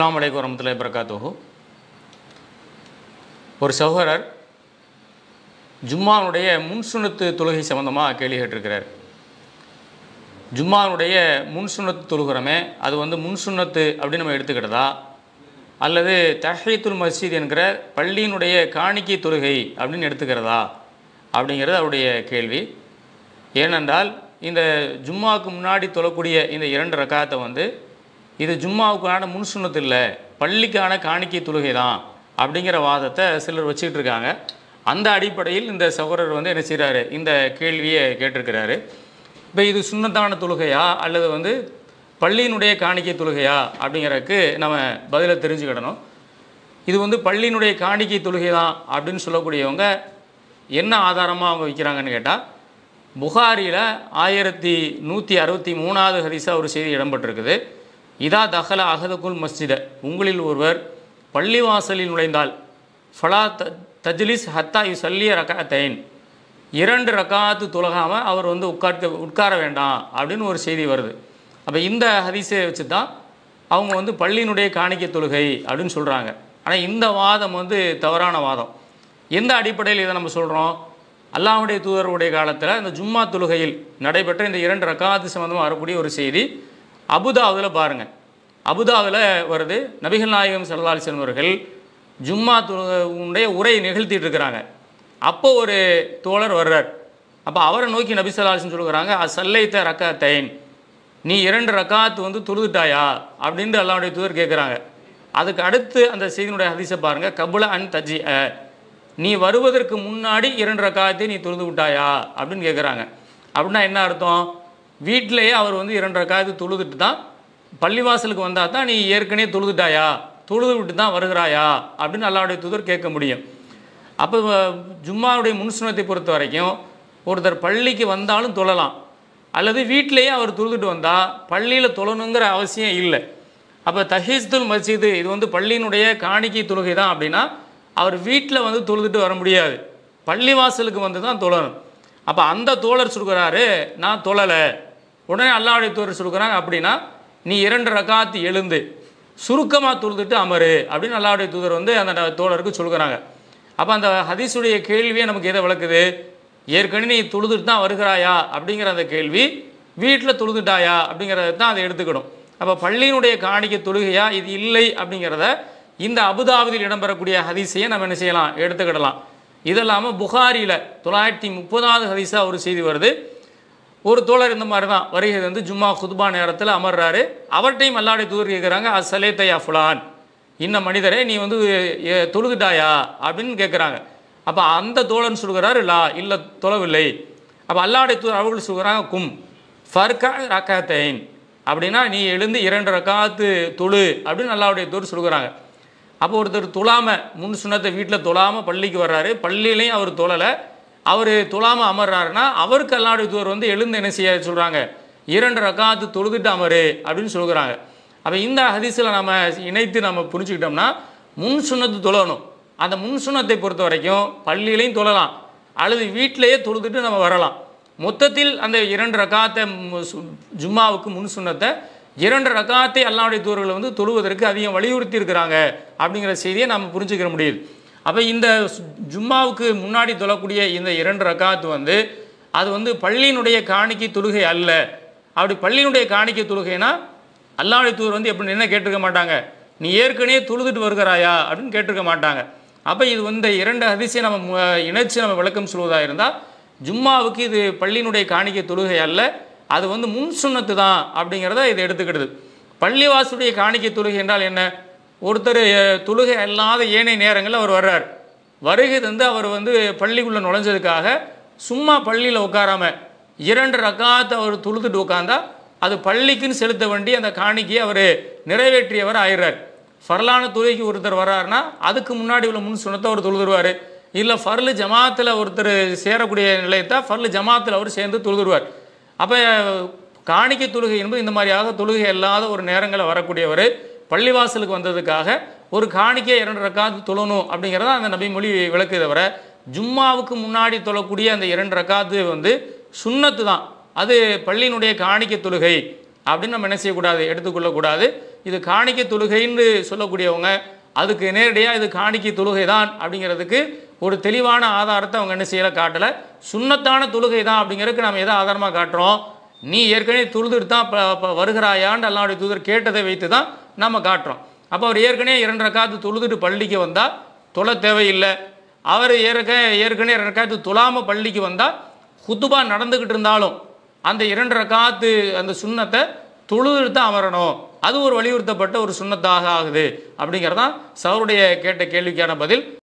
அலாம் வலைக்கம் வரமத்துல பிரகாத்தோஹோ ஒரு சகோதரர் ஜும்மானுடைய முன்சுணத்து தொழுகை சம்மந்தமாக கேள்வி கேட்டிருக்கிறார் ஜும்மானுடைய முன்சுணத்து தொழுகிறோமே அது வந்து முன்சுணத்து அப்படின்னு நம்ம எடுத்துக்கிட்டதா அல்லது தஹீத்துல் மஸ்ஜித் என்கிற பள்ளியினுடைய காணிக்கை தொழுகை அப்படின்னு எடுத்துக்கிறதா அப்படிங்கிறது அவருடைய கேள்வி ஏனென்றால் இந்த ஜும்மாவுக்கு முன்னாடி தொழக்கூடிய இந்த இரண்டு ரகாத்தை வந்து இது ஜும்மாவுக்கான முன்சுனத்து இல்லை பள்ளிக்கான காணிக்கை தொழுகை தான் அப்படிங்கிற வாதத்தை சிலர் வச்சுக்கிட்டு இருக்காங்க அந்த அடிப்படையில் இந்த சகோதரர் வந்து என்ன செய்கிறாரு இந்த கேள்வியை கேட்டிருக்கிறாரு இப்போ இது சுண்ணத்தான தொழுகையா அல்லது வந்து பள்ளியினுடைய காணிக்கை தொழுகையா அப்படிங்கிறதுக்கு நம்ம பதிலை தெரிஞ்சுக்கிடணும் இது வந்து பள்ளியினுடைய காணிக்கை தொழுகை தான் அப்படின்னு சொல்லக்கூடியவங்க என்ன ஆதாரமாக அவங்க வைக்கிறாங்கன்னு கேட்டால் புகாரியில் ஆயிரத்தி நூற்றி அறுபத்தி மூணாவது ஹரிசாக ஒரு செய்தி இடம்பெற்றிருக்குது இதா தஹல அகதகுல் மஸ்ஜித உங்களில் ஒருவர் பள்ளிவாசலில் நுழைந்தால் ஃபலா த தஜ்லிஸ் ஹத்தா யு சல்லிய ரக்காத்தைன் இரண்டு ரகாத்து துலகாமல் அவர் வந்து உட்கார்க்க உட்கார வேண்டாம் அப்படின்னு ஒரு செய்தி வருது அப்போ இந்த ஹதீஸை வச்சு தான் அவங்க வந்து பள்ளியினுடைய காணிக்க தொழுகை அப்படின்னு சொல்கிறாங்க ஆனால் இந்த வாதம் வந்து தவறான வாதம் எந்த அடிப்படையில் இதை நம்ம சொல்கிறோம் அல்லாஹுடைய தூதருடைய காலத்தில் இந்த ஜும்மா தொழுகையில் நடைபெற்ற இந்த இரண்டு ரக்காத்து சம்மந்தமாக வரக்கூடிய ஒரு செய்தி அபுதாவில் பாருங்கள் அபுதாவில் வருது நபிகள் நாயகம் சல்லாலி செல்வர்கள் ஜும்மா உடைய உரையை நிகழ்த்திட்டு இருக்கிறாங்க அப்போ ஒரு தோழர் வர்றார் அப்போ அவரை நோக்கி நபி சொல்லாலிசன் சொல்லுகிறாங்க அசல்லைத்த ரக்காத்தைன் நீ இரண்டு ரக்காத்து வந்து துருதுட்டாயா அப்படின்ட்டு அல்லாவுடைய தூதர் கேட்குறாங்க அதுக்கு அடுத்து அந்த செய்தியினுடைய ஹதீஸை பாருங்கள் கபுல அன் தஜி நீ வருவதற்கு முன்னாடி இரண்டு ரக்காத்தையும் நீ துருந்து விட்டாயா அப்படின்னு கேட்குறாங்க அப்படின்னா என்ன அர்த்தம் வீட்டிலேயே அவர் வந்து இரண்டரை காது தொழுதுட்டு தான் பள்ளிவாசலுக்கு வந்தால் தான் நீ ஏற்கனவே தொழுதுட்டாயா தொழுது விட்டு தான் வருகிறாயா அப்படின்னு அல்லாவுடைய தூதர் கேட்க முடியும் அப்போ ஜும்மாவுடைய முன்சுனத்தை பொறுத்த வரைக்கும் ஒருத்தர் பள்ளிக்கு வந்தாலும் தொழலாம் அல்லது வீட்டிலேயே அவர் தொழுதுட்டு வந்தால் பள்ளியில் தொழணுங்கிற அவசியம் இல்லை அப்போ தஹீஸ்துல் மசீது இது வந்து பள்ளியினுடைய காணிக்கை தொழுகை தான் அப்படின்னா அவர் வீட்டில் வந்து தொழுதுட்டு வர முடியாது பள்ளிவாசலுக்கு வந்து தான் தொழணும் அப்போ அந்த தோழர் சொல்கிறாரு நான் தொழலை உடனே அல்லாவுடைய தூர் சொல்கிறாங்க அப்படின்னா நீ இரண்டு ரகாத்து எழுந்து சுருக்கமாக தொழுதுட்டு அமரு அப்படின்னு அல்லாவுடைய தூதர் வந்து அந்த தோழருக்கு சொல்கிறாங்க அப்போ அந்த ஹதீஸுடைய கேள்வியை நமக்கு எதை விளக்குது ஏற்கனவே நீ தொழுதுட்டு தான் வருகிறாயா அப்படிங்கிற அந்த கேள்வி வீட்டில் தொழுதுட்டாயா அப்படிங்கிறத தான் அதை எடுத்துக்கணும் அப்போ பள்ளியினுடைய காணிக்க தொழுகையா இது இல்லை அப்படிங்கிறத இந்த அபுதாபுதில் இடம்பெறக்கூடிய ஹதீஸையை நம்ம என்ன செய்யலாம் எடுத்துக்கிடலாம் இதெல்லாமல் புகாரியில் தொள்ளாயிரத்தி முப்பதாவது ஹதீஸாக ஒரு செய்தி வருது ஒரு தோழர் இந்த மாதிரி தான் வருகை வந்து ஜும்மா குதுபா நேரத்தில் அமர்றாரு அவர்கிட்டையும் அல்லாடைய தூர் கேட்குறாங்க அசலே தயா ஃபுலான் இந்த மனிதரே நீ வந்து தொழுதுட்டாயா அப்படின்னு கேட்குறாங்க அப்போ அந்த தோழன் சொல்கிறாரு லா இல்லை தொழவில்லை அப்போ அல்லாடைய தூர் அவர்கள் சொல்கிறாங்க கும் ஃபர்கா ரக்காத்தேன் அப்படின்னா நீ எழுந்து இரண்டு ரக்காத்து தொழு அப்படின்னு அல்லாவுடைய தூர் சொல்கிறாங்க அப்போ ஒருத்தர் தொழாமல் முன் சுனத்தை வீட்டில் தொழாமல் பள்ளிக்கு வர்றாரு பள்ளியிலையும் அவர் தொழலை அவர் துலாமல் அமர்றாருன்னா அவருக்கு அல்லாவுடைய தூர் வந்து எழுந்து என்ன செய்ய சொல்கிறாங்க இரண்டு ரகாத்து தொழுதுட்டு அமரு அப்படின்னு சொல்கிறாங்க அப்போ இந்த ஹதீஸில் நம்ம இணைத்து நம்ம புரிஞ்சுக்கிட்டோம்னா முன் சுண்ணத்து தொழணும் அந்த முன் சுண்ணத்தை பொறுத்த வரைக்கும் பள்ளியிலையும் தொழலாம் அல்லது வீட்டிலையே தொழுதுட்டு நம்ம வரலாம் மொத்தத்தில் அந்த இரண்டு ரக்காத்தை ஜும்மாவுக்கு முன் சுண்ணத்தை இரண்டு ரகாத்தை அல்லாவுடைய தூர்களை வந்து தொழுவதற்கு அதிகம் வலியுறுத்தி இருக்கிறாங்க அப்படிங்கிற செய்தியை நம்ம புரிஞ்சுக்கிற முடியுது அப்போ இந்த ஜும்மாவுக்கு முன்னாடி தொழக்கூடிய இந்த இரண்டு ரக்காத்து வந்து அது வந்து பள்ளியினுடைய காணிக்கை தொழுகை அல்ல அப்படி பள்ளியினுடைய காணிக்கை தொழுகைனா அல்லாவுடைய தூர் வந்து எப்படி என்ன கேட்டிருக்க மாட்டாங்க நீ ஏற்கனவே தொழுதுட்டு வருகிறாயா அப்படின்னு கேட்டிருக்க மாட்டாங்க அப்போ இது வந்து இரண்டு அதிசயம் நம்ம இணைச்சி நம்ம விளக்கம் சொல்வதாக இருந்தால் ஜும்மாவுக்கு இது பள்ளியினுடைய காணிக்கை தொழுகை அல்ல அது வந்து முன் சுண்ணத்து தான் அப்படிங்கிறத இதை எடுத்துக்கிடுது பள்ளிவாசுடைய காணிக்கை தொழுகை என்றால் என்ன ஒருத்தர் தொழுகை அல்லாத ஏனைய நேரங்களில் அவர் வர்றார் வருகை தந்து அவர் வந்து பள்ளிக்குள்ளே நுழைஞ்சதுக்காக சும்மா பள்ளியில் உட்காராம இரண்டு ரக்காத்தை அவர் தொழுதுட்டு உட்காந்தா அது பள்ளிக்குன்னு செலுத்த வேண்டி அந்த காணிக்கையை அவர் நிறைவேற்றியவர் ஆயிடுறார் ஃபர்லான தொழுகைக்கு ஒருத்தர் வர்றாருன்னா அதுக்கு முன்னாடி உள்ள முன் சுனத்தை அவர் தொழுதுருவார் இல்லை ஃபர்லு ஜமாத்தில் ஒருத்தர் சேரக்கூடிய நிலையத்தை ஃபர்லு ஜமாத்தில் அவர் சேர்ந்து தொழுதுருவார் அப்போ காணிக்கை தொழுகை என்பது இந்த மாதிரியாக தொழுகை இல்லாத ஒரு நேரங்களில் வரக்கூடியவர் பள்ளிவாசலுக்கு வந்ததுக்காக ஒரு காணிக்கை இரண்டு ரக்காத்து தொழணும் அப்படிங்கிறத அந்த நபி மொழி விளக்கு தவிர ஜும்மாவுக்கு முன்னாடி தொழக்கூடிய அந்த இரண்டு ரக்காத்து வந்து சுண்ணத்து தான் அது பள்ளியினுடைய காணிக்க தொழுகை அப்படின்னு நம்ம என்ன செய்யக்கூடாது எடுத்துக்கொள்ளக்கூடாது இது காணிக்க தொழுகைன்னு சொல்லக்கூடியவங்க அதுக்கு நேரடியாக இது காணிக்க தொழுகை தான் அப்படிங்கிறதுக்கு ஒரு தெளிவான ஆதாரத்தை அவங்க என்ன செய்யலை காட்டலை சுண்ணத்தான தொழுகை தான் அப்படிங்கிறதுக்கு நம்ம எதை ஆதாரமாக காட்டுறோம் நீ ஏற்கனவே துழுதுட்டு தான் வருகிறாயான்னு அல்லாவுடைய தூதர் கேட்டதை வைத்து தான் நம்ம காட்டுறோம் அப்போ அவர் ஏற்கனவே இரண்டரை காத்து துழுதுட்டு பள்ளிக்கு வந்தால் தொலை தேவையில்லை அவர் ஏற்க ஏற்கனவே இரண்டரை காத்து தொழாமல் பள்ளிக்கு வந்தால் ஹுத்துபா நடந்துக்கிட்டு இருந்தாலும் அந்த இரண்டரை காத்து அந்த சுண்ணத்தை தொழுதுட்டு தான் அமரணும் அது ஒரு வலியுறுத்தப்பட்ட ஒரு சுண்ணத்தாக ஆகுது அப்படிங்கிறதான் சவருடைய கேட்ட கேள்விக்கான பதில்